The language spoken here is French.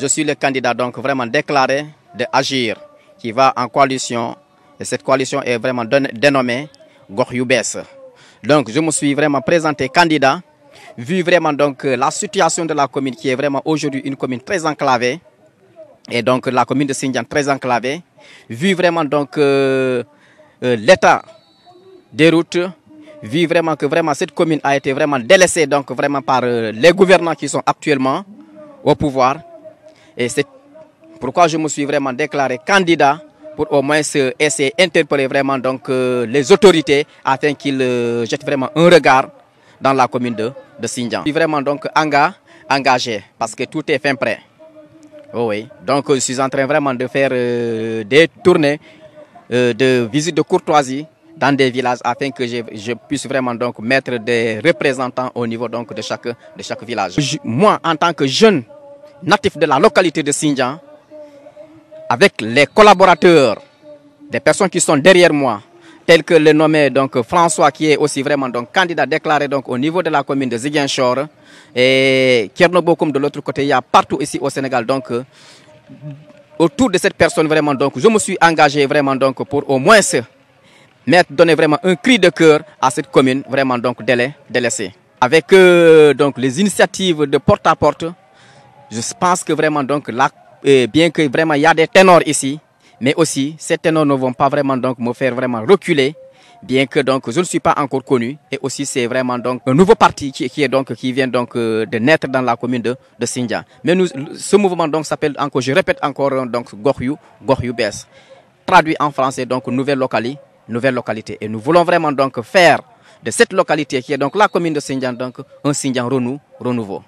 Je suis le candidat donc vraiment déclaré d'agir qui va en coalition et cette coalition est vraiment dénommée Goryubes. Donc je me suis vraiment présenté candidat vu vraiment donc la situation de la commune qui est vraiment aujourd'hui une commune très enclavée et donc la commune de Sindian très enclavée, vu vraiment donc euh, euh, l'état des routes, vu vraiment que vraiment cette commune a été vraiment délaissée donc vraiment par euh, les gouvernants qui sont actuellement au pouvoir. Et c'est pourquoi je me suis vraiment déclaré candidat pour au moins essayer d'interpeller vraiment donc, euh, les autorités afin qu'ils euh, jettent vraiment un regard dans la commune de, de Sinjan. Je suis vraiment donc engagé parce que tout est fin prêt. Oh oui. Donc euh, je suis en train vraiment de faire des tournées de visites de courtoisie dans des villages afin que je, puisse vraiment donc mettre des représentants au niveau donc de chaque, de chaque village. moi, en tant que jeune natif de la localité de Sinjan, avec les collaborateurs, des personnes qui sont derrière moi, tels que le nommé donc François qui est aussi vraiment donc candidat déclaré donc au niveau de la commune de Ziguinchor et comme de l'autre côté, il y a partout ici au Sénégal donc euh, autour de cette personne vraiment donc je me suis engagé vraiment donc pour au moins ce donner vraiment un cri de cœur à cette commune vraiment donc délaissée. Avec euh, donc les initiatives de porte à porte, je pense que vraiment donc bien que vraiment il y a des ténors ici, mais aussi ces ténors ne vont pas vraiment donc me faire vraiment reculer bien que donc je ne suis pas encore connu et aussi c'est vraiment donc un nouveau parti qui, est donc qui vient donc euh, de naître dans la commune de de Mais nous ce mouvement donc s'appelle encore je répète encore hein, donc Bes traduit en français donc nouvelle localité nouvelle localité. Et nous voulons vraiment donc faire de cette localité qui est donc la commune de singyan donc un Sinjan renou, renouveau.